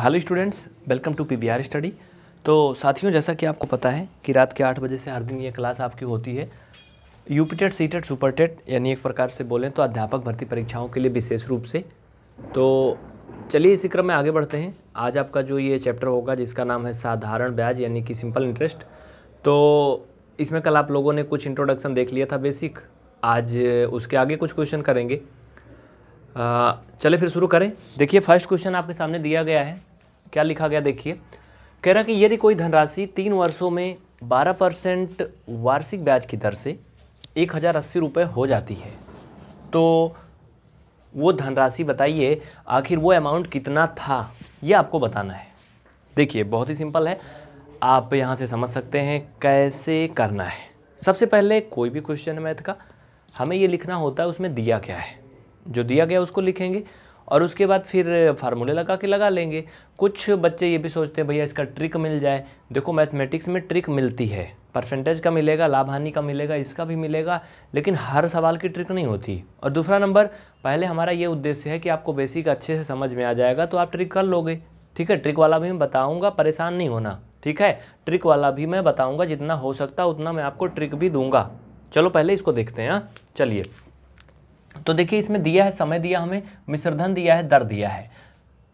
Hello students welcome to PBR study तो साथियों जैसा कि आपको पता है कि रात के आठ बजे से हर दिन ये क्लास आपकी होती है यूपीटेट सीटेट सुपरटेट यानी एक प्रकार से बोलें तो अध्यापक भर्ती परीक्षाओं के लिए विशेष रूप से तो चलिए इसी क्रम में आगे बढ़ते हैं आज आपका जो ये चैप्टर होगा जिसका नाम है साधारण ब्याज यानी कि सिंपल इंटरेस्ट तो इसमें कल आप लोगों ने कुछ इंट्रोडक्शन देख लिया था बेसिक आज उसके आगे कुछ क्वेश्चन करेंगे चले फिर शुरू करें देखिए फर्स्ट क्वेश्चन आपके सामने दिया गया है क्या लिखा गया देखिए कह रहा कि यदि कोई धनराशि तीन वर्षों में बारह परसेंट वार्षिक ब्याज की दर से एक हज़ार अस्सी रुपये हो जाती है तो वो धनराशि बताइए आखिर वो अमाउंट कितना था ये आपको बताना है देखिए बहुत ही सिंपल है आप यहाँ से समझ सकते हैं कैसे करना है सबसे पहले कोई भी क्वेश्चन है मैथ का हमें ये लिखना होता है उसमें दिया क्या है जो दिया गया उसको लिखेंगे और उसके बाद फिर फार्मूले लगा के लगा लेंगे कुछ बच्चे ये भी सोचते हैं भैया इसका ट्रिक मिल जाए देखो मैथमेटिक्स में ट्रिक मिलती है परसेंटेज का मिलेगा लाभ हानि का मिलेगा इसका भी मिलेगा लेकिन हर सवाल की ट्रिक नहीं होती और दूसरा नंबर पहले हमारा ये उद्देश्य है कि आपको बेसिक अच्छे से समझ में आ जाएगा तो आप ट्रिक कर लोगे ठीक है ट्रिक वाला भी मैं बताऊँगा परेशान नहीं होना ठीक है ट्रिक वाला भी मैं बताऊँगा जितना हो सकता उतना मैं आपको ट्रिक भी दूँगा चलो पहले इसको देखते हैं हाँ? चलिए तो देखिए इसमें दिया है समय दिया हमें मिश्रधन दिया है दर दिया है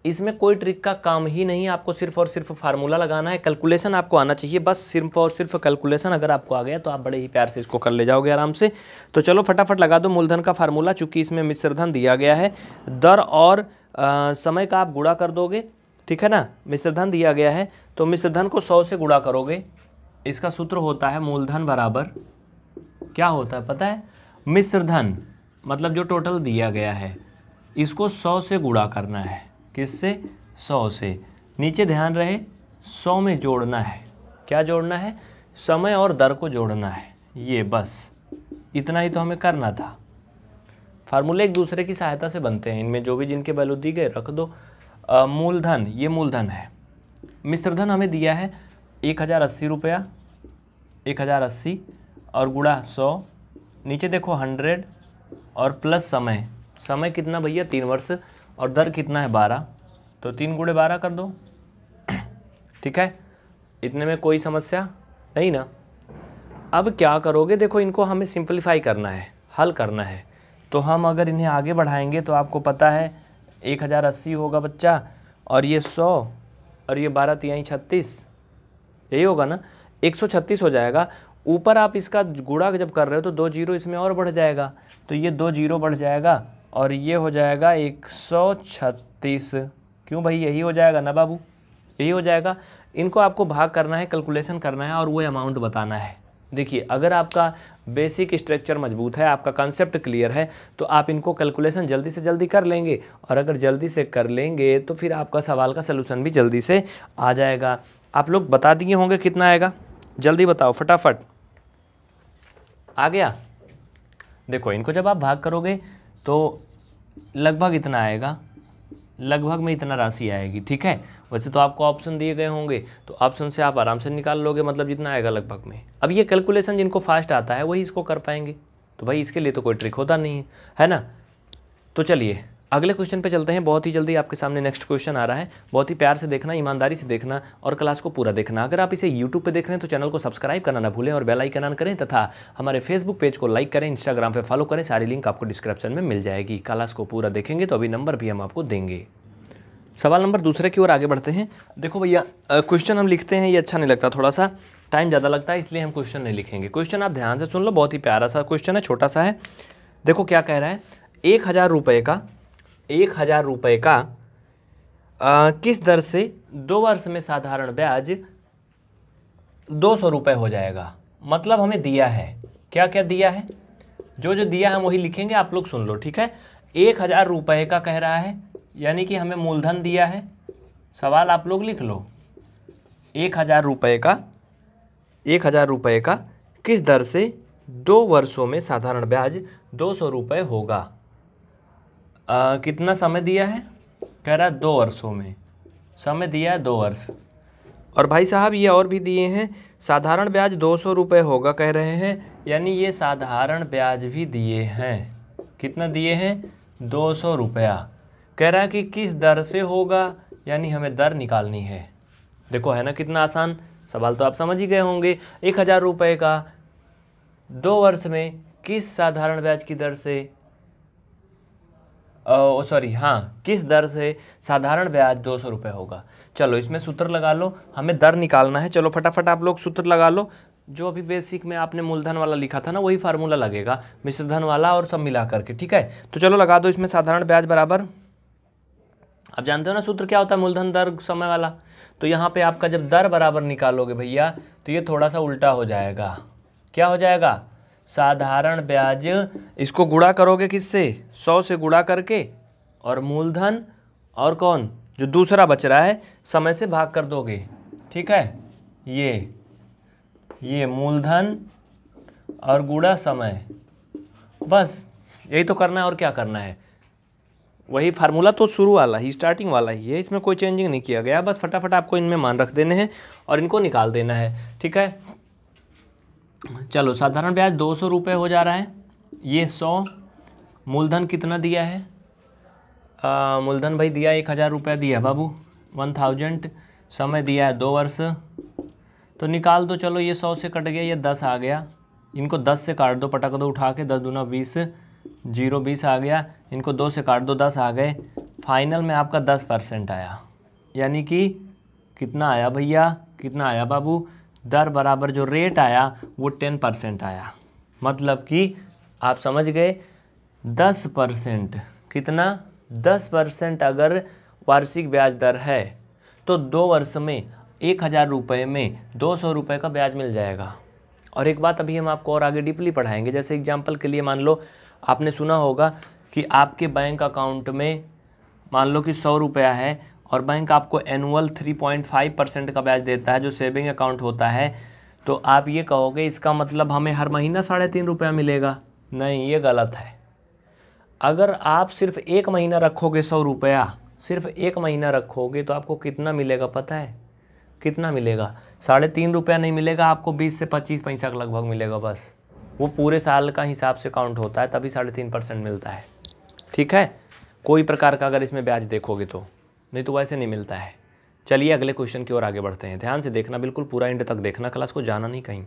इसमें कोई ट्रिक का काम ही नहीं आपको सिर्फ और सिर्फ फार्मूला लगाना है कैलकुलेशन आपको आना चाहिए बस सिर्फ और सिर्फ कैलकुलेशन अगर आपको आ गया तो आप बड़े ही प्यार से इसको कर ले जाओगे आराम से तो चलो फटाफट लगा दो मूलधन का फार्मूला चूंकि इसमें मिश्रधन दिया गया है दर और आ, समय का आप गुड़ा कर दोगे ठीक है ना मिश्रधन दिया गया है तो मिश्रधन को सौ से गुड़ा करोगे इसका सूत्र होता है मूलधन बराबर क्या होता है पता है मिश्रधन मतलब जो टोटल दिया गया है इसको सौ से गुड़ा करना है किससे सौ से नीचे ध्यान रहे सौ में जोड़ना है क्या जोड़ना है समय और दर को जोड़ना है ये बस इतना ही तो हमें करना था फार्मूले एक दूसरे की सहायता से बनते हैं इनमें जो भी जिनके वैल्यू दी गए रख दो मूलधन ये मूलधन है मिश्रधन हमें दिया है एक हज़ार अस्सी रुपया एक हज़ार अस्सी और गुड़ा सौ नीचे देखो हंड्रेड और प्लस समय समय कितना भैया तीन वर्ष और दर कितना है बारह तो तीन गुड़े बारह कर दो ठीक है इतने में कोई समस्या नहीं ना अब क्या करोगे देखो इनको हमें सिंप्लीफाई करना है हल करना है तो हम अगर इन्हें आगे बढ़ाएंगे तो आपको पता है एक हज़ार अस्सी होगा बच्चा और ये सौ और ये बारह तिहाई छत्तीस यही होगा ना एक सौ छत्तीस हो जाएगा ऊपर आप इसका गुड़ा जब कर रहे हो तो दो जीरो इसमें और बढ़ जाएगा तो ये दो जीरो बढ़ जाएगा और ये हो जाएगा एक सौ छत्तीस क्यों भाई यही हो जाएगा ना बाबू यही हो जाएगा इनको आपको भाग करना है कैलकुलेशन करना है और वो अमाउंट बताना है देखिए अगर आपका बेसिक स्ट्रक्चर मजबूत है आपका कॉन्सेप्ट क्लियर है तो आप इनको कैलकुलेशन जल्दी से जल्दी कर लेंगे और अगर जल्दी से कर लेंगे तो फिर आपका सवाल का सलूशन भी जल्दी से आ जाएगा आप लोग बता दिए होंगे कितना आएगा जल्दी बताओ फटाफट आ गया देखो इनको जब आप भाग करोगे तो लगभग इतना आएगा लगभग में इतना राशि आएगी ठीक है वैसे तो आपको ऑप्शन दिए गए होंगे तो ऑप्शन से आप आराम से निकाल लोगे मतलब जितना आएगा लगभग में अब ये कैलकुलेशन जिनको फास्ट आता है वही इसको कर पाएंगे तो भाई इसके लिए तो कोई ट्रिक होता नहीं है है ना तो चलिए अगले क्वेश्चन पे चलते हैं बहुत ही जल्दी आपके सामने नेक्स्ट क्वेश्चन आ रहा है बहुत ही प्यार से देखना ईमानदारी से देखना और क्लास को पूरा देखना अगर आप इसे यूट्यूब पे देख रहे हैं तो चैनल को सब्सक्राइब करना ना भूलें और बेल आइकन ऑन करें तथा हमारे फेसबुक पेज को लाइक करें इंस्टाग्राम पे फॉलो करें सारी लिंक आपको डिस्क्रिप्शन में मिल जाएगी क्लास को पूरा देखेंगे तो अभी नंबर भी हम आपको देंगे सवाल नंबर दूसरे की ओर आगे बढ़ते हैं देखो भैया क्वेश्चन हम लिखते हैं ये अच्छा नहीं लगता थोड़ा सा टाइम ज़्यादा लगता है इसलिए हम क्वेश्चन नहीं लिखेंगे क्वेश्चन आप ध्यान से सुन लो बहुत ही प्यारा सा क्वेश्चन है छोटा सा है देखो क्या कह रहा है एक हज़ार रुपये का एक हज़ार रुपये का आ, किस दर से दो वर्ष में साधारण ब्याज दो सौ रुपये हो जाएगा मतलब हमें दिया है क्या क्या दिया है जो जो दिया हम वही लिखेंगे आप लोग सुन लो ठीक है एक हज़ार रुपये का कह रहा है यानी कि हमें मूलधन दिया है सवाल आप लोग लिख लो एक हज़ार रुपये का एक हज़ार रुपये का किस दर से दो वर्षों में साधारण ब्याज दो सौ रुपये होगा आ, कितना समय दिया है कह रहा है दो वर्षों में समय दिया है दो वर्ष और भाई साहब ये और भी दिए हैं साधारण ब्याज दो सौ रुपये होगा कह रहे हैं यानी ये साधारण ब्याज भी दिए हैं कितना दिए हैं दो सौ रुपया कह रहा है कि किस दर से होगा यानी हमें दर निकालनी है देखो है ना कितना आसान सवाल तो आप समझ ही गए होंगे एक हज़ार रुपये का दो वर्ष में किस साधारण ब्याज की दर से सॉरी हाँ किस दर से साधारण ब्याज दो सौ रुपये होगा चलो इसमें सूत्र लगा लो हमें दर निकालना है चलो फटाफट आप लोग सूत्र लगा लो जो अभी बेसिक में आपने मूलधन वाला लिखा था ना वही फार्मूला लगेगा मिश्रधन वाला और सब मिला करके ठीक है तो चलो लगा दो इसमें साधारण ब्याज बराबर अब जानते हो ना सूत्र क्या होता है मूलधन दर समय वाला तो यहाँ पे आपका जब दर बराबर निकालोगे भैया तो ये थोड़ा सा उल्टा हो जाएगा क्या हो जाएगा साधारण ब्याज इसको गुणा करोगे किससे सौ से गुणा करके और मूलधन और कौन जो दूसरा बच रहा है समय से भाग कर दोगे ठीक है ये ये मूलधन और गुड़ा समय बस यही तो करना है और क्या करना है वही फार्मूला तो शुरू वाला ही स्टार्टिंग वाला ही है इसमें कोई चेंजिंग नहीं किया गया बस फटाफट आपको इनमें मान रख देने हैं और इनको निकाल देना है ठीक है चलो साधारण ब्याज दो सौ रुपये हो जा रहा है ये सौ मूलधन कितना दिया है मूलधन भाई दिया एक हज़ार रुपया दिया बाबू वन थाउजेंड समय दिया है दो वर्ष तो निकाल दो चलो ये सौ से कट गया ये दस आ गया इनको दस से काट दो पटक दो उठा के दस दूना बीस जीरो बीस आ गया इनको दो से काट दो दस आ गए फाइनल में आपका दस परसेंट आया यानी कि कितना आया भैया कितना आया बाबू दर बराबर जो रेट आया वो टेन परसेंट आया मतलब कि आप समझ गए दस परसेंट कितना दस परसेंट अगर वार्षिक ब्याज दर है तो दो वर्ष में एक हज़ार रुपये में दो सौ रुपये का ब्याज मिल जाएगा और एक बात अभी हम आपको और आगे डीपली पढ़ाएंगे जैसे एग्जाम्पल के लिए मान लो आपने सुना होगा कि आपके बैंक अकाउंट में मान लो कि सौ रुपया है और बैंक आपको एनुअल 3.5 परसेंट का ब्याज देता है जो सेविंग अकाउंट होता है तो आप ये कहोगे इसका मतलब हमें हर महीना साढ़े तीन रुपया मिलेगा नहीं ये गलत है अगर आप सिर्फ एक महीना रखोगे सौ रुपया सिर्फ एक महीना रखोगे तो आपको कितना मिलेगा पता है कितना मिलेगा साढ़े तीन रुपया नहीं मिलेगा आपको बीस से पच्चीस पैसा का लगभग मिलेगा बस वो पूरे साल का हिसाब से काउंट होता है तभी साढ़े तीन परसेंट मिलता है ठीक है कोई प्रकार का अगर इसमें ब्याज देखोगे तो नहीं तो वैसे नहीं मिलता है चलिए अगले क्वेश्चन की ओर आगे बढ़ते हैं ध्यान से देखना बिल्कुल पूरा इंड तक देखना क्लास को जाना नहीं कहीं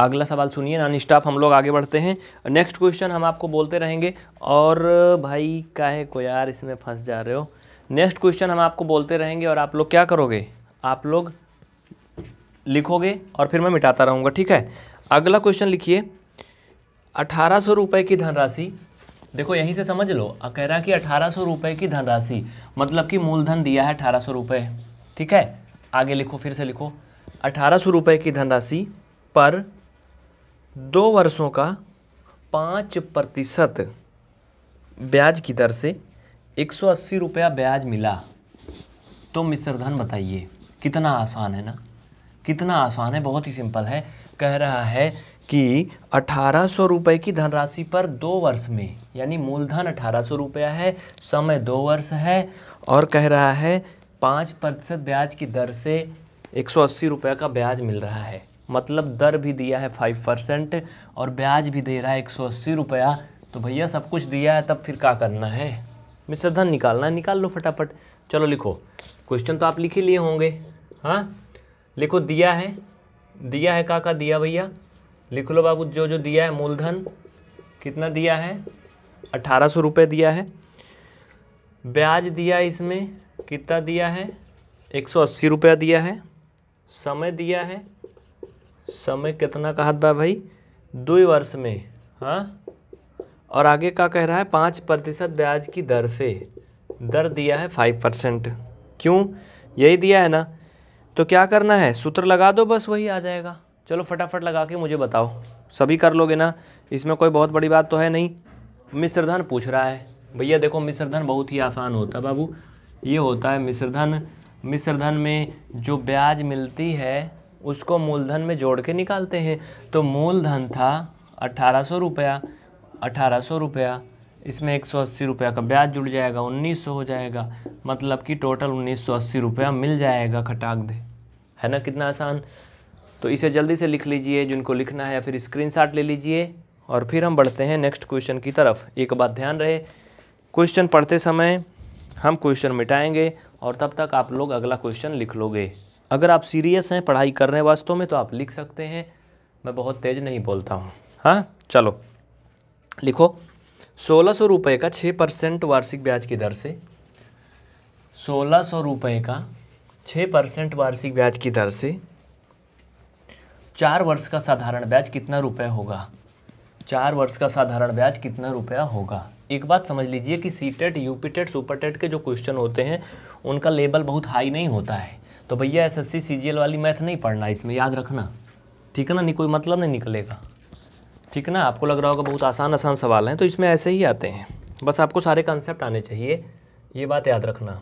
अगला सवाल सुनिए नॉन स्टाफ हम लोग आगे बढ़ते हैं नेक्स्ट क्वेश्चन हम आपको बोलते रहेंगे और भाई काहे को यार इसमें फंस जा रहे हो नेक्स्ट क्वेश्चन हम आपको बोलते रहेंगे और आप लोग क्या करोगे आप लोग लिखोगे और फिर मैं मिटाता रहूँगा ठीक है अगला क्वेश्चन लिखिए अठारह सौ रुपये की धनराशि देखो यहीं से समझ लो कह रहा है कि अठारह सौ रुपये की धनराशि मतलब कि मूलधन दिया है अठारह सौ रुपये ठीक है आगे लिखो फिर से लिखो अठारह सौ रुपये की धनराशि पर दो वर्षों का पाँच प्रतिशत ब्याज की दर से एक सौ अस्सी रुपया ब्याज मिला तो धन बताइए कितना आसान है ना कितना आसान है बहुत ही सिंपल है कह रहा है कि अठारह सौ रुपये की धनराशि पर दो वर्ष में यानी मूलधन अठारह सौ रुपया है समय दो वर्ष है और कह रहा है पाँच प्रतिशत ब्याज की दर से एक सौ अस्सी रुपये का ब्याज मिल रहा है मतलब दर भी दिया है फाइव परसेंट और ब्याज भी दे रहा है एक सौ अस्सी रुपया तो भैया सब कुछ दिया है तब फिर क्या करना है मिस्टर धन निकालना है निकाल लो फटाफट चलो लिखो क्वेश्चन तो आप लिख ही लिए होंगे हाँ लिखो दिया है दिया है का का दिया भैया लिख लो बाबू जो जो दिया है मूलधन कितना दिया है अठारह सौ रुपये दिया है ब्याज दिया इसमें कितना दिया है एक सौ अस्सी रुपया दिया है समय दिया है समय कितना कहा था भाई दो वर्ष में हाँ और आगे का कह रहा है पाँच प्रतिशत ब्याज की दर से दर दिया है फाइव परसेंट क्यों यही दिया है ना तो क्या करना है सूत्र लगा दो बस वही आ जाएगा चलो फटाफट लगा के मुझे बताओ सभी कर लोगे ना इसमें कोई बहुत बड़ी बात तो है नहीं मिश्रधन पूछ रहा है भैया देखो मिश्रधन बहुत ही आसान होता है बाबू ये होता है मिश्रधन मिश्रधन में जो ब्याज मिलती है उसको मूलधन में जोड़ के निकालते हैं तो मूलधन था अट्ठारह सौ रुपया अट्ठारह सौ रुपया इसमें एक सौ अस्सी रुपया का ब्याज जुड़ जाएगा उन्नीस सौ हो जाएगा मतलब कि टोटल उन्नीस सौ अस्सी रुपया मिल जाएगा खटाक दे है ना कितना आसान तो इसे जल्दी से लिख लीजिए जिनको लिखना है या फिर स्क्रीनशॉट ले लीजिए और फिर हम बढ़ते हैं नेक्स्ट क्वेश्चन की तरफ एक बात ध्यान रहे क्वेश्चन पढ़ते समय हम क्वेश्चन मिटाएंगे और तब तक आप लोग अगला क्वेश्चन लिख लोगे अगर आप सीरियस हैं पढ़ाई कर रहे हैं वास्तव में तो आप लिख सकते हैं मैं बहुत तेज़ नहीं बोलता हूँ हाँ चलो लिखो सोलह सौ रुपये का छः परसेंट वार्षिक ब्याज की दर से सोलह सौ रुपये का छः परसेंट वार्षिक ब्याज की दर से चार वर्ष का साधारण ब्याज कितना रुपये होगा चार वर्ष का साधारण ब्याज कितना रुपया होगा एक बात समझ लीजिए कि C TET UP TET super TET के जो क्वेश्चन होते हैं उनका लेवल बहुत हाई नहीं होता है तो भैया एस एस सी वाली मैथ नहीं पढ़ना इसमें याद रखना ठीक है ना नहीं कोई मतलब नहीं निकलेगा ठीक है ना आपको लग रहा होगा बहुत आसान आसान सवाल हैं तो इसमें ऐसे ही आते हैं बस आपको सारे कंसेप्ट आने चाहिए ये बात याद रखना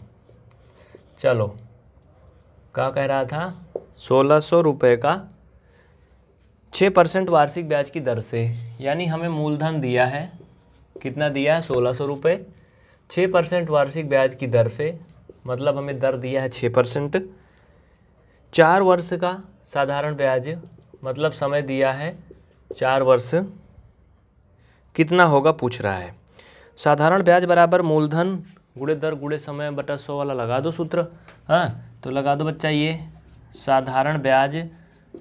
चलो क्या कह रहा था सोलह सौ रुपये का छः परसेंट वार्षिक ब्याज की दर से यानी हमें मूलधन दिया है कितना दिया है सोलह सौ रुपये छः परसेंट वार्षिक ब्याज की दर से मतलब हमें दर दिया है छः परसेंट चार वर्ष का साधारण ब्याज मतलब समय दिया है चार वर्ष कितना होगा पूछ रहा है साधारण ब्याज बराबर मूलधन गुड़े दर गुड़े समय बटा सौ वाला लगा दो सूत्र हाँ तो लगा दो बच्चा ये साधारण ब्याज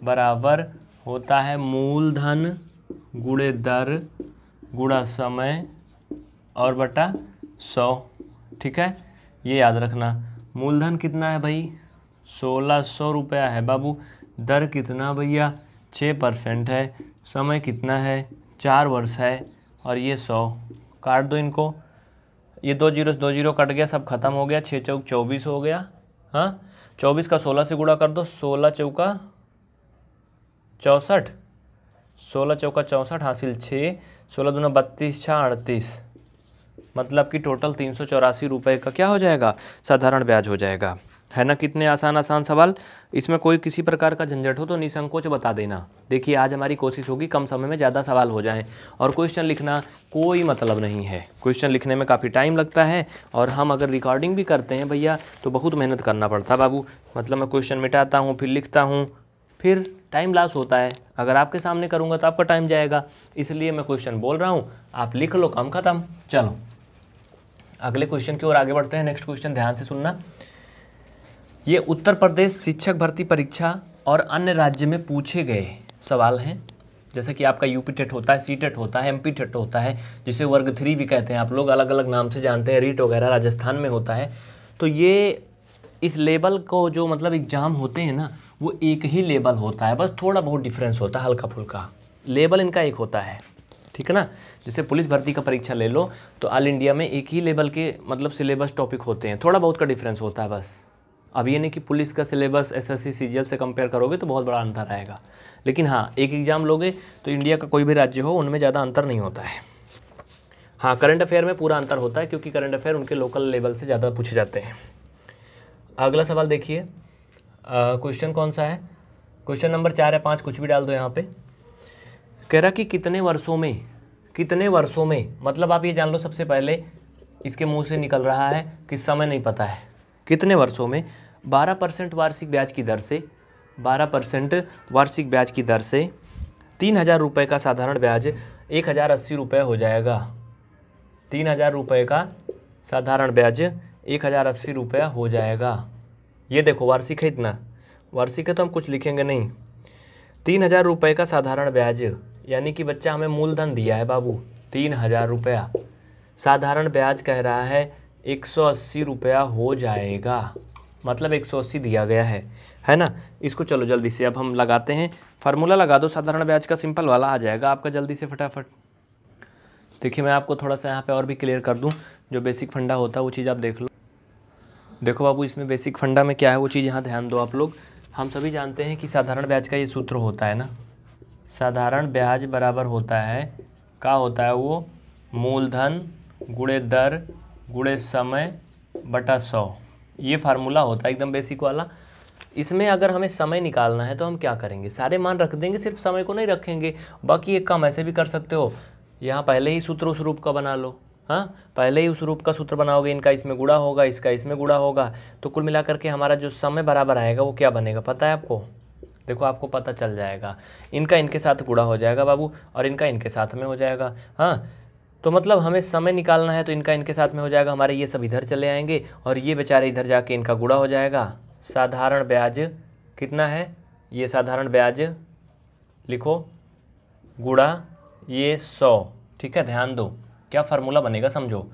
बराबर होता है मूलधन गुड़े दर गुड़ा समय और बटा सौ ठीक है ये याद रखना मूलधन कितना है भाई सोलह सौ रुपया है बाबू दर कितना भैया छः परसेंट है समय कितना है चार वर्ष है और ये सौ काट दो इनको ये दो जीरो दो जीरो कट गया सब खत्म हो गया छः चौक चौबीस हो गया हाँ चौबीस का सोलह से गुड़ा कर दो सोलह चौका चौंसठ सोलह चौका चौंसठ हासिल छः सोलह दोनों बत्तीस छः अड़तीस मतलब कि टोटल तीन सौ चौरासी रुपये का क्या हो जाएगा साधारण ब्याज हो जाएगा है ना कितने आसान आसान सवाल इसमें कोई किसी प्रकार का झंझट हो तो निसंकोच बता देना देखिए आज हमारी कोशिश होगी कम समय में ज़्यादा सवाल हो जाएं और क्वेश्चन लिखना कोई मतलब नहीं है क्वेश्चन लिखने में काफ़ी टाइम लगता है और हम अगर रिकॉर्डिंग भी करते हैं भैया तो बहुत मेहनत करना पड़ता बाबू मतलब मैं क्वेश्चन मिटाता हूँ फिर लिखता हूँ फिर टाइम लॉस होता है अगर आपके सामने करूँगा तो आपका टाइम जाएगा इसलिए मैं क्वेश्चन बोल रहा हूँ आप लिख लो काम खत्म चलो अगले क्वेश्चन की ओर आगे बढ़ते हैं नेक्स्ट क्वेश्चन ध्यान से सुनना ये उत्तर प्रदेश शिक्षक भर्ती परीक्षा और अन्य राज्य में पूछे गए सवाल हैं जैसे कि आपका यूपी टेट होता है सी टेट होता है एमपी टेट होता है जिसे वर्ग थ्री भी कहते हैं आप लोग अलग अलग नाम से जानते हैं रीट वगैरह राजस्थान में होता है तो ये इस लेवल को जो मतलब एग्ज़ाम होते हैं ना वो एक ही लेबल होता है बस थोड़ा बहुत डिफरेंस होता है हल्का फुल्का लेबल इनका एक होता है ठीक है ना जैसे पुलिस भर्ती का परीक्षा ले लो तो ऑल इंडिया में एक ही लेवल के मतलब सिलेबस टॉपिक होते हैं थोड़ा बहुत का डिफरेंस होता है बस अब ये नहीं कि पुलिस का सिलेबस एस एस से कंपेयर करोगे तो बहुत बड़ा अंतर आएगा लेकिन हाँ एक एग्ज़ाम लोगे तो इंडिया का कोई भी राज्य हो उनमें ज़्यादा अंतर नहीं होता है हाँ करंट अफेयर में पूरा अंतर होता है क्योंकि करंट अफेयर उनके लोकल लेवल से ज़्यादा पूछे जाते हैं अगला सवाल देखिए क्वेश्चन कौन सा है क्वेश्चन नंबर चार है पाँच कुछ भी डाल दो यहाँ पे कह रहा कि कितने वर्षों में कितने वर्षों में मतलब आप ये जान लो सबसे पहले इसके मुंह से निकल रहा है कि समय नहीं पता है कितने वर्षों में बारह परसेंट वार्षिक ब्याज की दर से बारह परसेंट वार्षिक ब्याज की दर से तीन हज़ार रुपये का साधारण ब्याज एक हज़ार अस्सी रुपये हो जाएगा तीन हज़ार रुपये का साधारण ब्याज एक हज़ार अस्सी रुपये हो जाएगा ये देखो वार्षिक है इतना वार्षिक है तो हम कुछ लिखेंगे नहीं तीन हज़ार रुपये का साधारण ब्याज यानी कि बच्चा हमें मूलधन दिया है बाबू तीन हज़ार रुपया साधारण ब्याज कह रहा है एक सौ अस्सी रुपया हो जाएगा मतलब एक सौ अस्सी दिया गया है है ना इसको चलो जल्दी से अब हम लगाते हैं फार्मूला लगा दो साधारण ब्याज का सिंपल वाला आ जाएगा आपका जल्दी से फटाफट देखिए मैं आपको थोड़ा सा यहाँ पे और भी क्लियर कर दूँ जो बेसिक फंडा होता है वो चीज़ आप देख लो देखो बाबू इसमें बेसिक फंडा में क्या है वो चीज़ यहाँ ध्यान दो आप लोग हम सभी जानते हैं कि साधारण ब्याज का ये सूत्र होता है ना साधारण ब्याज बराबर होता है का होता है वो मूलधन गुड़े दर गुड़े समय बटा सौ ये फार्मूला होता है एकदम बेसिक वाला इसमें अगर हमें समय निकालना है तो हम क्या करेंगे सारे मान रख देंगे सिर्फ समय को नहीं रखेंगे बाकी एक काम ऐसे भी कर सकते हो यहाँ पहले ही सूत्र उस रूप का बना लो हाँ पहले ही उस रूप का सूत्र बनाओगे इनका इसमें गुड़ा होगा इसका इसमें गुड़ा होगा तो कुल मिलाकर के हमारा जो समय बराबर आएगा वो क्या बनेगा पता है आपको देखो आपको पता चल जाएगा इनका इनके साथ गुड़ा हो जाएगा बाबू और इनका इनके साथ में हो जाएगा हाँ तो मतलब हमें समय निकालना है तो इनका इनके साथ में हो जाएगा हमारे ये सब इधर चले आएंगे और ये बेचारे इधर जाके इनका गुड़ा हो जाएगा साधारण ब्याज कितना है ये साधारण ब्याज लिखो गुड़ा ये सौ ठीक है ध्यान दो क्या फार्मूला बनेगा समझो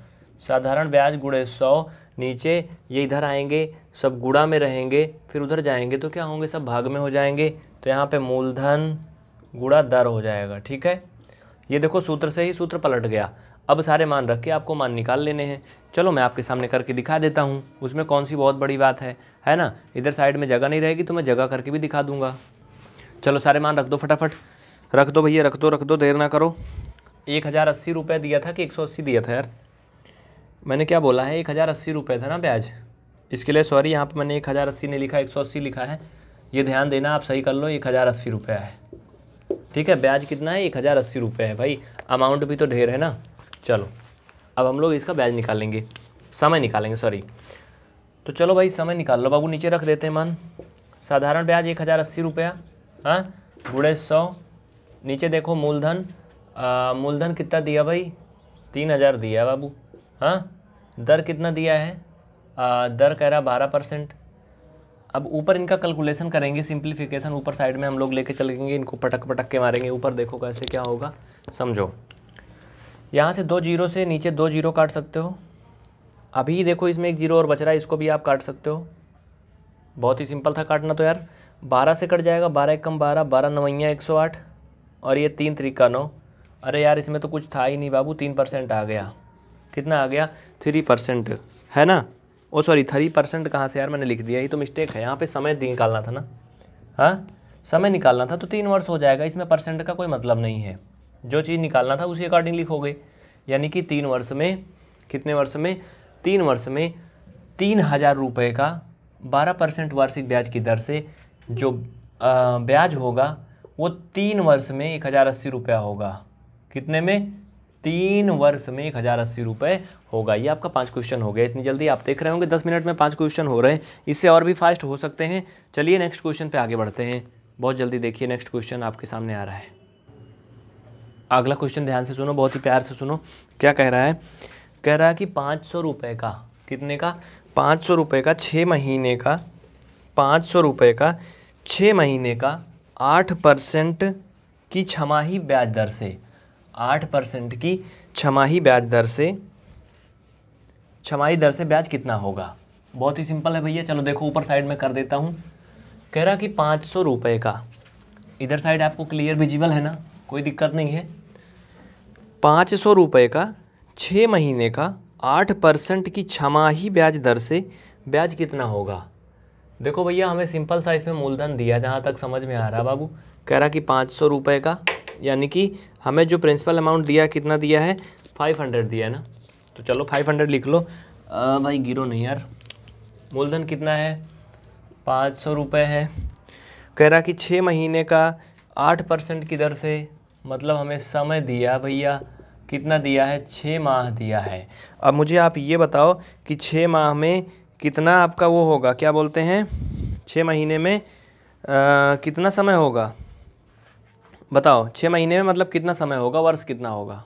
साधारण ब्याज गुड़े सौ नीचे ये इधर आएंगे सब गुड़ा में रहेंगे फिर उधर जाएंगे तो क्या होंगे सब भाग में हो जाएंगे तो यहाँ पे मूलधन गुड़ा दर हो जाएगा ठीक है ये देखो सूत्र से ही सूत्र पलट गया अब सारे मान रख के आपको मान निकाल लेने हैं चलो मैं आपके सामने करके दिखा देता हूँ उसमें कौन सी बहुत बड़ी बात है है ना इधर साइड में जगह नहीं रहेगी तो मैं जगह करके भी दिखा दूंगा चलो सारे मान रख दो फटाफट रख दो भैया रख दो रख दो देर ना करो एक हज़ार अस्सी रुपये दिया था कि एक सौ अस्सी दिया था यार मैंने क्या बोला है एक हज़ार अस्सी रुपये था ना ब्याज इसके लिए सॉरी यहाँ पर मैंने एक हज़ार अस्सी नहीं लिखा एक सौ अस्सी लिखा है ये ध्यान देना आप सही कर लो एक हज़ार अस्सी रुपये है ठीक है ब्याज कितना है एक हज़ार अस्सी रुपये है भाई अमाउंट भी तो ढेर है ना चलो अब हम लोग इसका ब्याज निकालेंगे समय निकालेंगे सॉरी तो चलो भाई समय निकाल लो बाबू नीचे रख देते हैं मान साधारण ब्याज एक हज़ार अस्सी रुपया हाँ गुड़े सौ नीचे देखो मूलधन मूलधन कितना दिया भाई तीन हज़ार दिया बाबू हाँ दर कितना दिया है आ, दर कह रहा बारह परसेंट अब ऊपर इनका कैलकुलेशन करेंगे सिंप्लीफिकेशन ऊपर साइड में हम लोग लेके चलेंगे इनको पटक पटक के मारेंगे ऊपर देखो कैसे क्या होगा समझो यहाँ से दो जीरो से नीचे दो जीरो काट सकते हो अभी देखो इसमें एक जीरो और बच रहा है इसको भी आप काट सकते हो बहुत ही सिंपल था काटना तो यार बारह से कट जाएगा बारह एक कम बारह बारह नवैया एक सौ आठ और ये तीन तरीका नौ अरे यार इसमें तो कुछ था ही नहीं बाबू तीन परसेंट आ गया कितना आ गया थ्री परसेंट है ना ओ सॉरी थ्री परसेंट कहाँ से यार मैंने लिख दिया ये तो मिस्टेक है यहाँ पे समय निकालना था ना हाँ समय निकालना था तो तीन वर्ष हो जाएगा इसमें परसेंट का कोई मतलब नहीं है जो चीज़ निकालना था उसी अकॉर्डिंग लिखोगे यानी कि तीन वर्ष में कितने वर्ष में तीन वर्ष में तीन हज़ार रुपये का बारह परसेंट वार्षिक ब्याज की दर से जो ब्याज होगा वो तीन वर्ष में एक हज़ार अस्सी रुपया होगा कितने में तीन वर्ष में एक हज़ार अस्सी रुपये होगा ये आपका पांच क्वेश्चन हो गया इतनी जल्दी आप देख रहे होंगे दस मिनट में पांच क्वेश्चन हो रहे हैं इससे और भी फास्ट हो सकते हैं चलिए नेक्स्ट क्वेश्चन पे आगे बढ़ते हैं बहुत जल्दी देखिए नेक्स्ट क्वेश्चन आपके सामने आ रहा है अगला क्वेश्चन ध्यान से सुनो बहुत ही प्यार से सुनो क्या कह रहा है कह रहा है कि पाँच सौ रुपये का कितने का पाँच सौ रुपये का छः महीने का पाँच सौ रुपये का छः महीने का आठ परसेंट की छमाही ब्याज दर से आठ परसेंट की छमाही ब्याज दर से छमाही दर से ब्याज कितना होगा बहुत ही सिंपल है भैया चलो देखो ऊपर साइड में कर देता हूँ कह रहा कि पाँच सौ रुपये का इधर साइड आपको क्लियर विजिबल है ना कोई दिक्कत नहीं है पाँच सौ रुपये का छः महीने का आठ परसेंट की छमाही ब्याज दर से ब्याज कितना होगा देखो भैया हमें सिंपल सा इसमें मूलधन दिया जहाँ तक समझ में आ रहा बाबू कह रहा कि पाँच सौ रुपये का यानी कि हमें जो प्रिंसिपल अमाउंट दिया कितना दिया है फाइव हंड्रेड दिया है ना तो चलो फाइव हंड्रेड लिख लो आ, भाई गिरो नहीं यार मूलधन कितना है पाँच सौ रुपये है कह रहा कि छः महीने का आठ परसेंट की दर से मतलब हमें समय दिया भैया कितना दिया है छः माह दिया है अब मुझे आप ये बताओ कि छः माह में कितना आपका वो होगा क्या बोलते हैं छः महीने में आ, कितना समय होगा बताओ छः महीने में मतलब कितना समय होगा वर्ष कितना होगा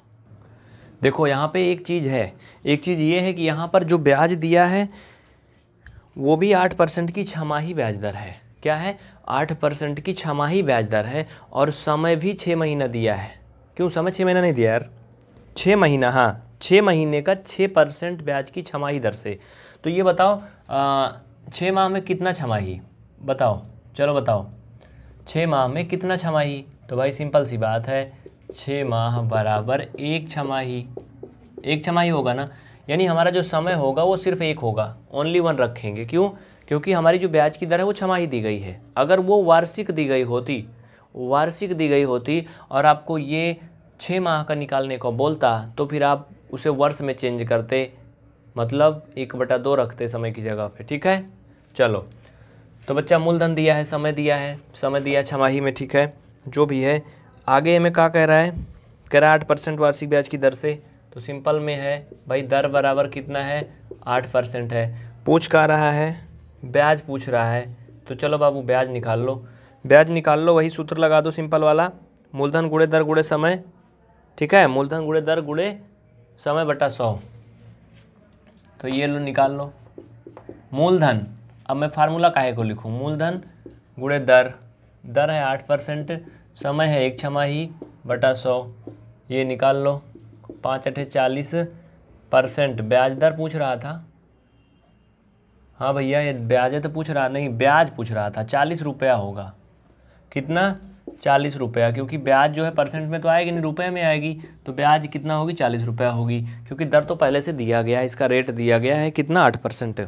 देखो यहाँ पे एक चीज़ है एक चीज़ ये है कि यहाँ पर जो ब्याज दिया है वो भी आठ परसेंट की छमाही ब्याज दर है क्या है आठ परसेंट की छमाही ब्याज दर है और समय भी छः महीना दिया है क्यों समय छः महीना नहीं दिया यार छः महीना हाँ छः महीने का छः परसेंट ब्याज की छमाही दर से तो ये बताओ छः माह में कितना छमाही बताओ चलो बताओ छः माह में कितना छमाही तो भाई सिंपल सी बात है छः माह बराबर एक छमाही एक छमाही होगा ना यानी हमारा जो समय होगा वो सिर्फ एक होगा ओनली वन रखेंगे क्यों क्योंकि हमारी जो ब्याज की दर है वो छमाही दी गई है अगर वो वार्षिक दी गई होती वार्षिक दी गई होती और आपको ये छः माह का निकालने को बोलता तो फिर आप उसे वर्ष में चेंज करते मतलब एक बटा दो रखते समय की जगह पे ठीक है चलो तो बच्चा मूलधन दिया है समय दिया है समय दिया छमाही में ठीक है जो भी है आगे हमें क्या कह रहा है कह रहा है आठ परसेंट वार्षिक ब्याज की दर से तो सिंपल में है भाई दर बराबर कितना है आठ परसेंट है पूछ का रहा है ब्याज पूछ रहा है तो चलो बाबू ब्याज निकाल लो ब्याज निकाल लो वही सूत्र लगा दो सिंपल वाला मूलधन गुड़े दर गुड़े समय ठीक है मूलधन गुड़े दर गुड़े समय बटा सौ तो ये लो निकाल लो मूलधन अब मैं फार्मूला काहे को लिखूँ मूलधन गुड़े दर दर है आठ परसेंट समय है एक छमाही बटा सौ ये निकाल लो पाँच अठे चालीस परसेंट ब्याज दर पूछ रहा था हाँ भैया ये ब्याज तो पूछ रहा नहीं ब्याज पूछ रहा था चालीस रुपया होगा कितना चालीस रुपया क्योंकि ब्याज जो है परसेंट में तो आएगी नहीं रुपये में आएगी तो ब्याज कितना होगी चालीस रुपया होगी क्योंकि दर तो पहले से दिया गया है इसका रेट दिया गया है कितना आठ परसेंट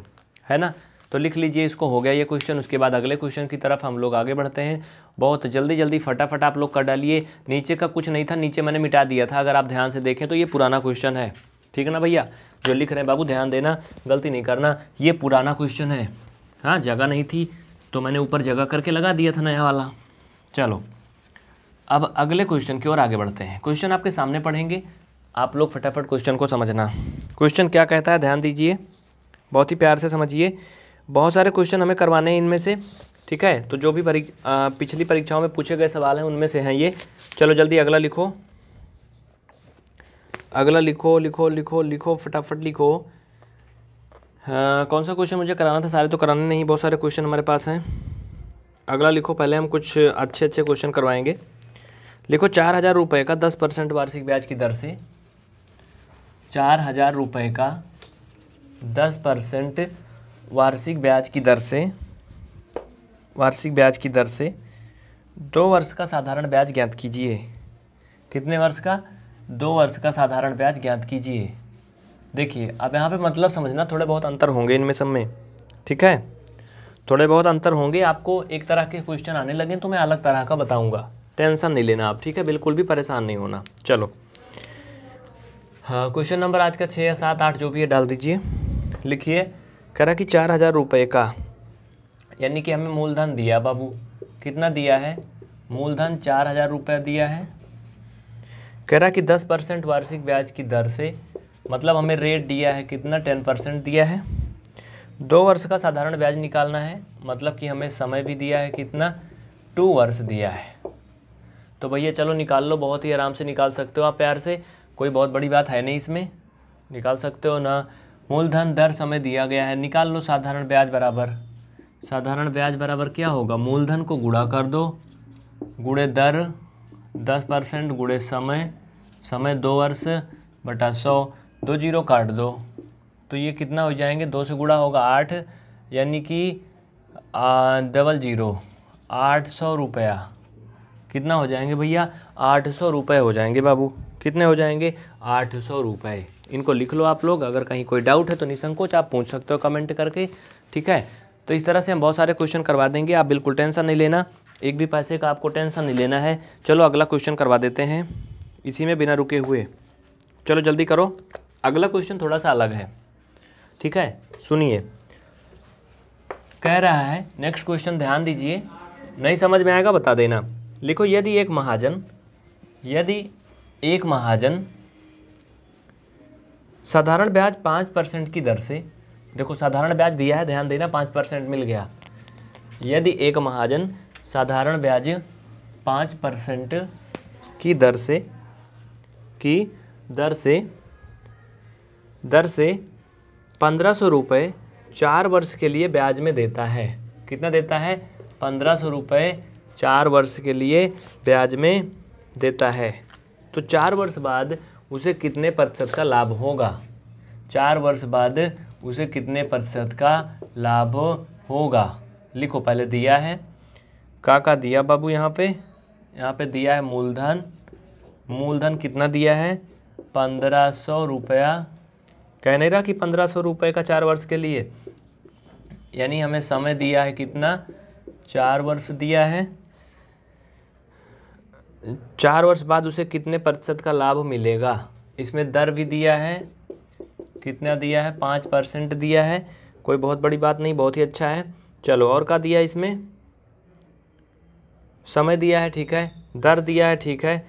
है ना तो लिख लीजिए इसको हो गया ये क्वेश्चन उसके बाद अगले क्वेश्चन की तरफ हम लोग आगे बढ़ते हैं बहुत जल्दी जल्दी फटाफट आप लोग कर डालिए नीचे का कुछ नहीं था नीचे मैंने मिटा दिया था अगर आप ध्यान से देखें तो ये पुराना क्वेश्चन है ठीक है ना भैया जो लिख रहे हैं बाबू ध्यान देना गलती नहीं करना ये पुराना क्वेश्चन है हाँ जगह नहीं थी तो मैंने ऊपर जगह करके लगा दिया था नया वाला चलो अब अगले क्वेश्चन की ओर आगे बढ़ते हैं क्वेश्चन आपके सामने पढ़ेंगे आप लोग फटाफट क्वेश्चन को समझना क्वेश्चन क्या कहता है ध्यान दीजिए बहुत ही प्यार से समझिए बहुत सारे क्वेश्चन हमें करवाने हैं इनमें से ठीक है तो जो भी आ, पिछली परीक्षाओं में पूछे गए सवाल हैं उनमें से हैं ये चलो जल्दी अगला लिखो अगला लिखो लिखो लिखो लिखो फटाफट लिखो आ, कौन सा क्वेश्चन मुझे कराना था सारे तो कराने नहीं बहुत सारे क्वेश्चन हमारे पास हैं अगला लिखो पहले हम कुछ अच्छे अच्छे क्वेश्चन करवाएंगे लिखो चार हज़ार रुपये का दस परसेंट वार्षिक ब्याज की दर से चार हज़ार रुपये का दस परसेंट वार्षिक ब्याज की दर से वार्षिक ब्याज की दर से दो वर्ष का साधारण ब्याज ज्ञात कीजिए कितने वर्ष का दो वर्ष का साधारण ब्याज ज्ञात कीजिए देखिए अब यहाँ पे मतलब समझना थोड़े बहुत अंतर होंगे इनमें सब में ठीक है थोड़े बहुत अंतर होंगे आपको एक तरह के क्वेश्चन आने लगे तो मैं अलग तरह का बताऊँगा टेंशन नहीं लेना आप ठीक है बिल्कुल भी परेशान नहीं होना चलो हाँ क्वेश्चन नंबर आज का छः या सात आठ जो भी है डाल दीजिए लिखिए करा कि चार हज़ार रुपये का यानी कि हमें मूलधन दिया बाबू कितना दिया है मूलधन चार हज़ार रुपया दिया है करा कि दस परसेंट वार्षिक ब्याज की दर से मतलब हमें रेट दिया है कितना टेन परसेंट दिया है दो वर्ष का साधारण ब्याज निकालना है मतलब कि हमें समय भी दिया है कितना टू वर्ष दिया है तो भैया चलो निकाल लो बहुत ही आराम से निकाल सकते हो आप प्यार से कोई बहुत बड़ी बात है नहीं इसमें निकाल सकते हो ना मूलधन दर समय दिया गया है निकाल लो साधारण ब्याज बराबर साधारण ब्याज बराबर क्या होगा मूलधन को गुणा कर दो गुणे दर दस परसेंट गुणे समय समय दो वर्ष बटा सौ दो जीरो काट दो तो ये कितना हो जाएंगे दो से गुणा होगा आठ यानी कि डबल जीरो आठ सौ रुपया कितना हो जाएंगे भैया आठ सौ रुपये हो जाएंगे बाबू कितने हो जाएंगे आठ सौ रुपये इनको लिख लो आप लोग अगर कहीं कोई डाउट है तो निसंकोच आप पूछ सकते हो कमेंट करके ठीक है तो इस तरह से हम बहुत सारे क्वेश्चन करवा देंगे आप बिल्कुल टेंशन नहीं लेना एक भी पैसे का आपको टेंशन नहीं लेना है चलो अगला क्वेश्चन करवा देते हैं इसी में बिना रुके हुए चलो जल्दी करो अगला क्वेश्चन थोड़ा सा अलग है ठीक है सुनिए कह रहा है नेक्स्ट क्वेश्चन ध्यान दीजिए नहीं समझ में आएगा बता देना लिखो यदि एक महाजन यदि एक महाजन साधारण ब्याज पाँच परसेंट की दर से देखो साधारण ब्याज दिया है ध्यान देना पाँच परसेंट मिल गया यदि एक महाजन साधारण ब्याज पाँच परसेंट की दर से की दर से दर से पंद्रह सौ रुपये चार वर्ष के लिए ब्याज में देता है कितना देता है पंद्रह सौ रुपये चार वर्ष के लिए ब्याज में देता है तो चार वर्ष बाद उसे कितने प्रतिशत का लाभ होगा चार वर्ष बाद उसे कितने प्रतिशत का लाभ होगा लिखो पहले दिया है का का दिया बाबू यहाँ पे यहाँ पे दिया है मूलधन मूलधन कितना दिया है पंद्रह सौ रुपया कह नहीं रहा कि पंद्रह सौ रुपये का चार वर्ष के लिए यानी हमें समय दिया है कितना चार वर्ष दिया है चार वर्ष बाद उसे कितने प्रतिशत का लाभ मिलेगा इसमें दर भी दिया है कितना दिया है पाँच परसेंट दिया है कोई बहुत बड़ी बात नहीं बहुत ही अच्छा है चलो और का दिया इसमें समय दिया है ठीक है दर दिया है ठीक है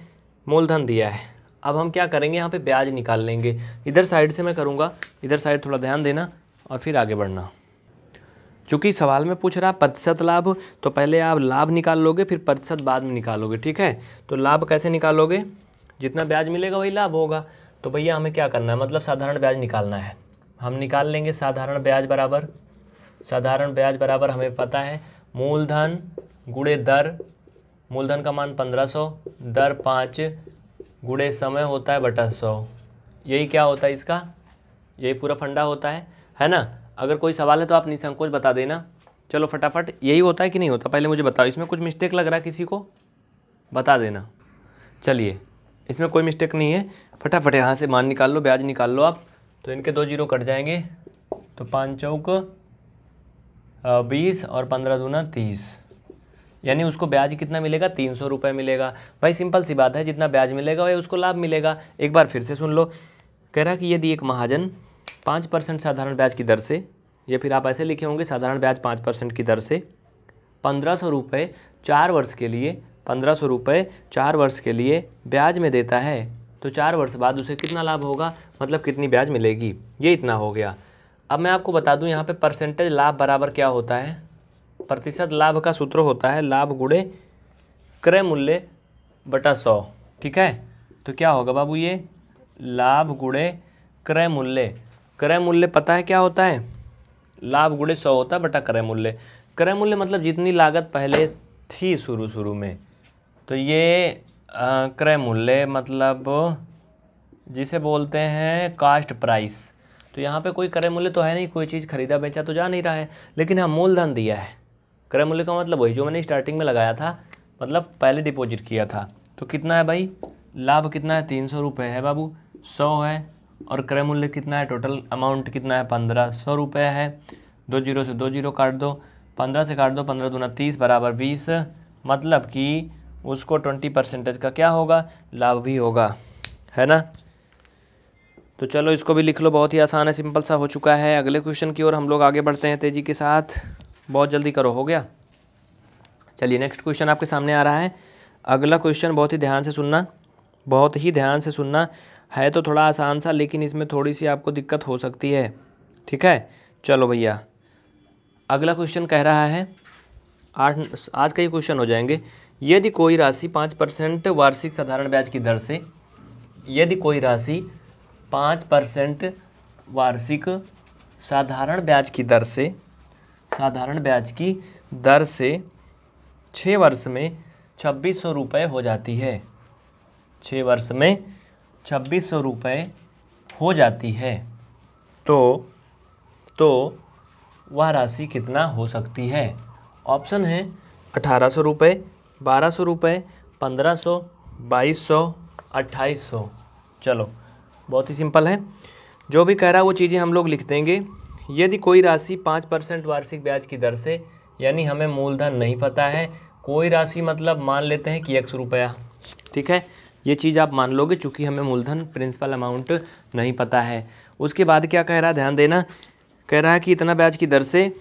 मूलधन दिया है अब हम क्या करेंगे यहाँ पे ब्याज निकाल लेंगे इधर साइड से मैं करूँगा इधर साइड थोड़ा ध्यान देना और फिर आगे बढ़ना चूँकि सवाल में पूछ रहा प्रतिशत लाभ तो पहले आप लाभ निकाल लोगे फिर प्रतिशत बाद में निकालोगे ठीक है तो लाभ कैसे निकालोगे जितना ब्याज मिलेगा वही लाभ होगा तो भैया हमें क्या करना है मतलब साधारण ब्याज निकालना है हम निकाल लेंगे साधारण ब्याज बराबर साधारण ब्याज बराबर हमें पता है मूलधन गुड़े दर मूलधन का मान पंद्रह सौ दर पाँच गुड़े समय होता है बटा सौ यही क्या होता है इसका यही पूरा फंडा होता है है ना अगर कोई सवाल है तो आप निसंकोच बता देना चलो फटाफट यही होता है कि नहीं होता पहले मुझे बताओ इसमें कुछ मिस्टेक लग रहा है किसी को बता देना चलिए इसमें कोई मिस्टेक नहीं है फटाफट यहाँ से मान निकाल लो ब्याज निकाल लो आप तो इनके दो जीरो कट जाएंगे तो पाँच चौक बीस और पंद्रह दूना तीस यानी उसको ब्याज कितना मिलेगा तीन सौ रुपये मिलेगा भाई सिंपल सी बात है जितना ब्याज मिलेगा वही उसको लाभ मिलेगा एक बार फिर से सुन लो कह रहा कि यदि एक महाजन पाँच परसेंट साधारण ब्याज की दर से या फिर आप ऐसे लिखे होंगे साधारण ब्याज पाँच परसेंट की दर से पंद्रह सौ रुपये चार वर्ष के लिए पंद्रह सौ रुपये चार वर्ष के लिए ब्याज में देता है तो चार वर्ष बाद उसे कितना लाभ होगा मतलब कितनी ब्याज मिलेगी ये इतना हो गया अब मैं आपको बता दूँ यहाँ परसेंटेज लाभ बराबर क्या होता है प्रतिशत लाभ का सूत्र होता है लाभ गुड़े क्रय मूल्य बटा सौ ठीक है तो क्या होगा बाबू ये लाभ गुड़े क्रय मूल्य क्रय मूल्य पता है क्या होता है लाभ गुणे सौ होता है बटा क्रय मूल्य क्रय मूल्य मतलब जितनी लागत पहले थी शुरू शुरू में तो ये क्रय मूल्य मतलब जिसे बोलते हैं कास्ट प्राइस तो यहाँ पे कोई क्रय मूल्य तो है नहीं कोई चीज़ खरीदा बेचा तो जा नहीं रहा है लेकिन हाँ मूलधन दिया है क्रय मूल्य का मतलब वही जो मैंने स्टार्टिंग में लगाया था मतलब पहले डिपॉजिट किया था तो कितना है भाई लाभ कितना है तीन सौ रुपये है बाबू सौ है और क्रय मूल्य कितना है टोटल अमाउंट कितना है पंद्रह सौ रुपये है दो जीरो से दो जीरो काट दो पंद्रह से काट दो पंद्रह दूना तीस बराबर बीस मतलब कि उसको ट्वेंटी परसेंटेज का क्या होगा लाभ भी होगा है ना तो चलो इसको भी लिख लो बहुत ही आसान है सिंपल सा हो चुका है अगले क्वेश्चन की ओर हम लोग आगे बढ़ते हैं तेज़ी के साथ बहुत जल्दी करो हो गया चलिए नेक्स्ट क्वेश्चन आपके सामने आ रहा है अगला क्वेश्चन बहुत ही ध्यान से सुनना बहुत ही ध्यान से सुनना है तो थोड़ा आसान सा लेकिन इसमें थोड़ी सी आपको दिक्कत हो सकती है ठीक है चलो भैया अगला क्वेश्चन कह रहा है आठ आज का ही क्वेश्चन हो जाएंगे यदि कोई राशि पाँच परसेंट वार्षिक साधारण ब्याज की दर से यदि कोई राशि पाँच परसेंट वार्षिक साधारण ब्याज की दर से साधारण ब्याज की दर से छः वर्ष में छब्बीस सौ रुपये हो जाती है छः वर्ष में छब्बीस सौ रुपये हो जाती है तो तो वह राशि कितना हो सकती है ऑप्शन है अठारह सौ रुपये बारह सौ रुपये पंद्रह सौ बाईस सौ अट्ठाईस सौ चलो बहुत ही सिंपल है जो भी कह रहा है वो चीज़ें हम लोग लिख देंगे यदि कोई राशि पाँच परसेंट वार्षिक ब्याज की दर से यानी हमें मूलधन नहीं पता है कोई राशि मतलब मान लेते हैं कि एक सौ रुपया ठीक है ये चीज़ आप मान लोगे चूँकि हमें मूलधन प्रिंसिपल अमाउंट नहीं पता है उसके बाद क्या कह रहा है ध्यान देना कह रहा है कि इतना ब्याज की दर से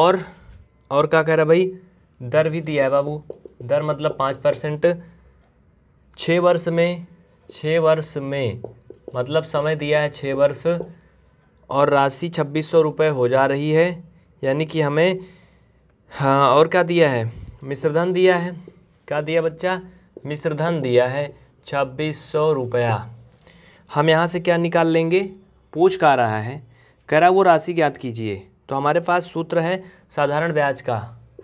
और और क्या कह रहा भाई दर भी दिया है बाबू दर मतलब पाँच परसेंट छः वर्ष में छः वर्ष में मतलब समय दिया है छः वर्ष और राशि छब्बीस सौ रुपये हो जा रही है यानी कि हमें हाँ और क्या दिया है मिश्रधन दिया है क्या दिया बच्चा मिश्रधन दिया है छब्बीस सौ रुपया हम यहाँ से क्या निकाल लेंगे पूछ का रहा है कह रहा वो राशि ज्ञात कीजिए तो हमारे पास सूत्र है साधारण ब्याज का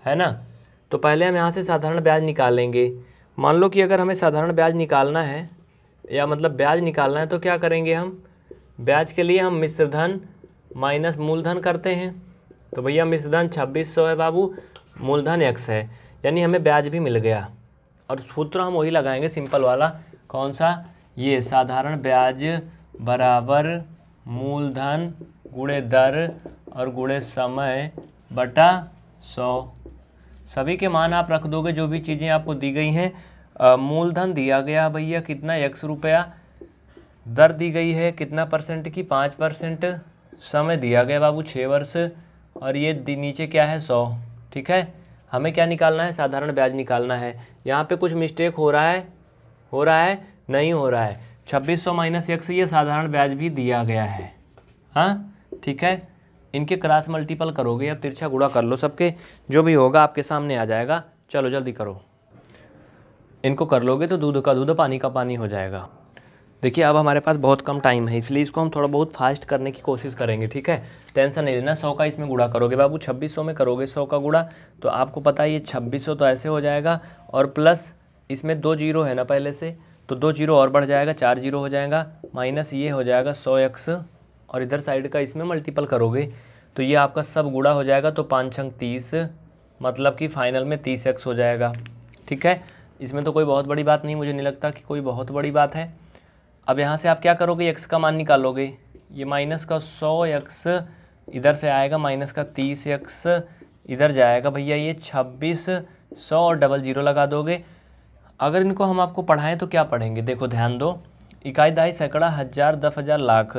है ना तो पहले हम यहाँ से साधारण ब्याज निकालेंगे मान लो कि अगर हमें साधारण ब्याज निकालना है या मतलब ब्याज निकालना है तो क्या करेंगे हम ब्याज के लिए हम मिश्रधन माइनस मूलधन करते हैं तो भैया मिश्रधन छब्बीस सौ है बाबू मूलधन एक्स है यानी हमें ब्याज भी मिल गया और सूत्र हम वही लगाएंगे सिंपल वाला कौन सा ये साधारण ब्याज बराबर मूलधन गुणे दर और गुणे समय बटा सौ सभी के मान आप रख दोगे जो भी चीज़ें आपको दी गई हैं मूलधन दिया गया भैया कितना एक रुपया दर दी गई है कितना परसेंट की पाँच परसेंट समय दिया गया बाबू छः वर्ष और ये नीचे क्या है सौ ठीक है हमें क्या निकालना है साधारण ब्याज निकालना है यहाँ पे कुछ मिस्टेक हो रहा है हो रहा है नहीं हो रहा है छब्बीस सौ माइनस से ये साधारण ब्याज भी दिया गया है हाँ ठीक है इनके क्रास मल्टीपल करोगे अब तिरछा गुड़ा कर लो सबके जो भी होगा आपके सामने आ जाएगा चलो जल्दी करो इनको कर लोगे तो दूध का दूध पानी का पानी हो जाएगा देखिए अब हमारे पास बहुत कम टाइम है इसलिए इसको हम थोड़ा बहुत फास्ट करने की कोशिश करेंगे ठीक है टेंशन नहीं लेना सौ का इसमें गुड़ा करोगे बाबू छब्बीस सौ में करोगे सौ का गुड़ा तो आपको पता है ये छब्बीस सौ तो ऐसे हो जाएगा और प्लस इसमें दो जीरो है ना पहले से तो दो जीरो और बढ़ जाएगा चार जीरो हो जाएगा माइनस ये हो जाएगा सौ एक्स और इधर साइड का इसमें मल्टीपल करोगे तो ये आपका सब गुड़ा हो जाएगा तो पाँच छंक तीस मतलब कि फाइनल में तीस एक्स हो जाएगा ठीक है इसमें तो कोई बहुत बड़ी बात नहीं मुझे नहीं लगता कि कोई बहुत बड़ी बात है अब यहाँ से आप क्या करोगे एक्स का मान निकालोगे ये माइनस का सौ एक्स इधर से आएगा माइनस का तीस एक्स इधर जाएगा भैया ये छब्बीस सौ और डबल जीरो लगा दोगे अगर इनको हम आपको पढ़ाएं तो क्या पढ़ेंगे देखो ध्यान दो इकाई दहाई सैकड़ा हज़ार दस हज़ार लाख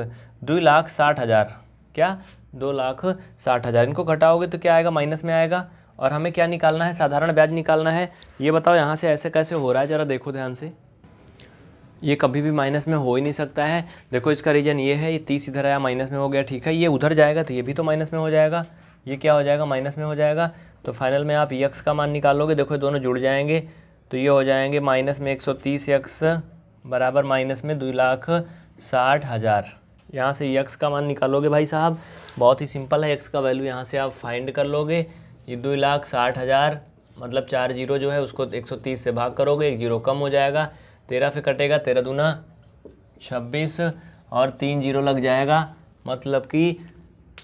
दो लाख साठ हज़ार क्या दो लाख साठ हज़ार इनको घटाओगे तो क्या आएगा माइनस में आएगा और हमें क्या निकालना है साधारण ब्याज निकालना है ये बताओ यहाँ से ऐसे कैसे हो रहा है ज़रा देखो ध्यान से ये कभी भी माइनस में हो ही नहीं सकता है देखो इसका रीज़न ये है ये तीस इधर आया माइनस में हो गया ठीक है ये उधर जाएगा तो ये भी तो माइनस में हो जाएगा ये क्या हो जाएगा माइनस में हो जाएगा तो फाइनल में आप यक्स का मान निकालोगे देखो दोनों जुड़ जाएंगे तो ये हो जाएंगे माइनस में एक सौ तीस यक्स बराबर माइनस में दो लाख साठ हज़ार यहाँ से यक्स का मान निकालोगे भाई साहब बहुत ही सिंपल है यक्स का वैल्यू यहाँ से आप फाइंड कर लोगे ये दो लाख साठ हज़ार मतलब चार जीरो जो है उसको एक सौ तीस से भाग करोगे एक जीरो कम हो जाएगा तेरह से कटेगा तेरह दूना छब्बीस और तीन जीरो लग जाएगा मतलब कि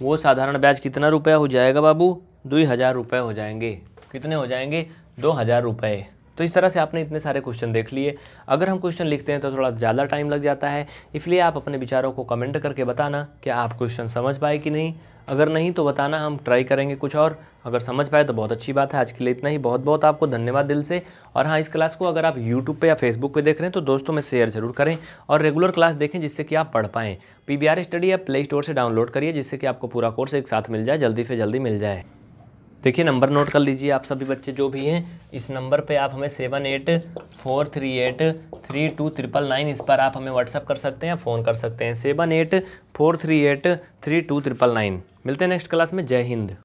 वो साधारण ब्याज कितना रुपया हो जाएगा बाबू दो हज़ार रुपये हो जाएंगे कितने हो जाएंगे दो हज़ार रुपये तो इस तरह से आपने इतने सारे क्वेश्चन देख लिए अगर हम क्वेश्चन लिखते हैं तो थोड़ा ज़्यादा टाइम लग जाता है इसलिए आप अपने विचारों को कमेंट करके बताना कि आप क्वेश्चन समझ पाए कि नहीं अगर नहीं तो बताना हम ट्राई करेंगे कुछ और अगर समझ पाए तो बहुत अच्छी बात है आज के लिए इतना ही बहुत बहुत आपको धन्यवाद दिल से और हाँ इस क्लास को अगर आप यूट्यूब पे या फेसबुक पे देख रहे हैं तो दोस्तों में शेयर जरूर करें और रेगुलर क्लास देखें जिससे कि आप पढ़ पाएँ पी स्टडी या प्ले स्टोर से डाउनलोड करिए जिससे कि आपको पूरा कोर्स एक साथ मिल जाए जल्दी से जल्दी मिल जाए देखिए नंबर नोट कर लीजिए आप सभी बच्चे जो भी हैं इस नंबर पे आप हमें seven eight four three eight three two triple nine इस पर आप हमें व्हाट्सअप कर सकते हैं फ़ोन कर सकते हैं seven eight four three eight three two triple nine मिलते हैं नेक्स्ट क्लास में जय हिंद